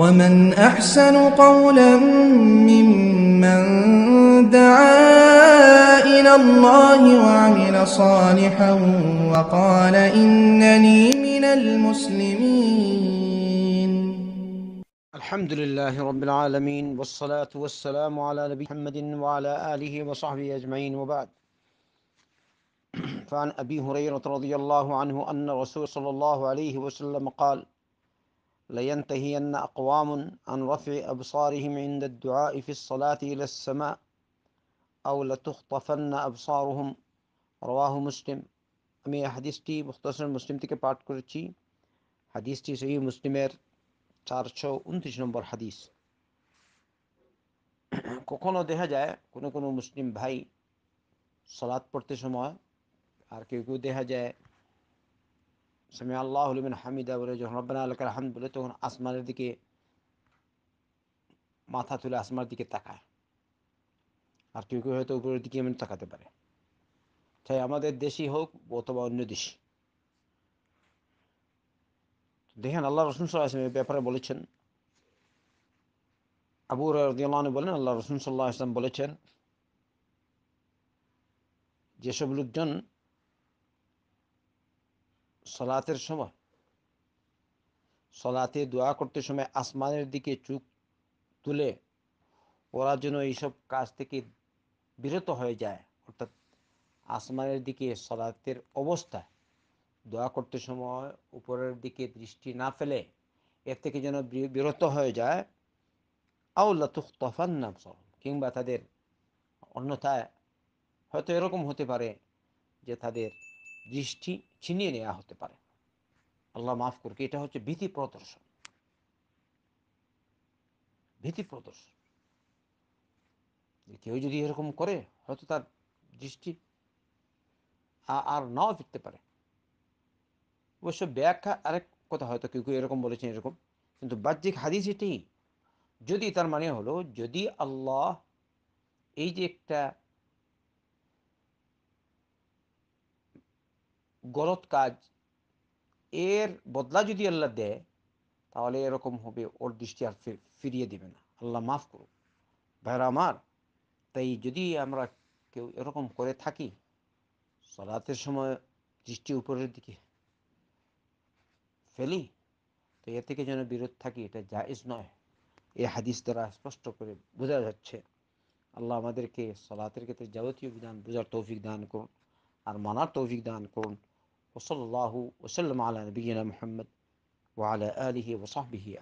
ومن أحسن قولا ممن دعا إلى الله وعمل صالحا وقال إنني من المسلمين الحمد لله رب العالمين والصلاة والسلام على نبي محمد وعلى آله وصحبه أجمعين وبعد فعن أبي هريرة رضي الله عنه أن الرسول صلى الله عليه وسلم قال لينتهين أقوام عن رفع أبصارهم عند الدعاء في الصلاة إلى السماء أو لتخطفن أبصارهم رواه مسلم أمي حديثتي مختصر مسلمتك بارت كورتي حديثتي سيئ مسلمير شو انتش نمبر حديث কখনো দেখা যায় কোনো কোনো মুসলিম ভাই সলাদ পড়তে আর কেউ কেউ দেখা যায় সামি আল্লাহ হলিমিন হামিদা বলে যখন রব্বানা আল্লাহ হামদ বলে তখন আসমানের দিকে মাথা তুলে আসমার দিকে তাকায় আর কেউ কেউ হয়তো উপরের দিকে এমন তাকাতে পারে চাই আমাদের দেশই হোক অথবা অন্য দেশ দেখেন আল্লাহ রসুন সাল্লাহ এই ব্যাপারে বলেছেন আবু রাজিয়াল বলেন আল্লাহ রসুন সাল্লাহ ইসলাম বলেছেন যেসব লোকজন সলাতের সময় সলাতে দোয়া করতে সময় আসমানের দিকে চুপ তুলে ওরা যেন এইসব কাজ থেকে বিরত হয়ে যায় অর্থাৎ আসমানের দিকে সলাতের অবস্থা দোয়া করতে সময় উপরের দিকে দৃষ্টি না ফেলে এর থেকে যেন বিরত হয়ে যায় আউল্লা তফান নাম কিংবা তাদের অন্যথায় হয়তো এরকম হতে পারে যে তাদের দৃষ্টি ছিনিয়ে নেওয়া হতে পারে আল্লাহ মাফ করকে এটা হচ্ছে ভীতি প্রদর্শন ভীতি প্রদর্শন কেউ যদি এরকম করে হয়তো তার দৃষ্টি আর নাও ফিরতে পারে অবশ্য ব্যাখ্যা আরেক কথা হয়তো কেউ কেউ এরকম বলেছেন এরকম কিন্তু বাহ্যিক হাদিস এটি যদি তার মানে হলো যদি আল্লাহ এই যে একটা গলত কাজ এর বদলা যদি আল্লাহ দেয় তাহলে এরকম হবে ওর দৃষ্টি আর ফিরিয়ে দেবে না আল্লাহ মাফ করুক ভাইরা আমার তাই যদি আমরা কেউ এরকম করে থাকি সলাতের সময় দৃষ্টি উপরের দিকে ফেলি তো এ থেকে যেন বিরোধ থাকি এটা জায়জ নয় এ হাদিস দ্বারা স্পষ্ট করে বোঝা যাচ্ছে আল্লাহ আমাদেরকে সলাতের ক্ষেত্রে যাবতীয় বিধান বোঝার তৌফিক দান করুন আর মানার তৌফিক দান করুন وصلى الله وسلم على نبينا محمد وعلى آله وصحبه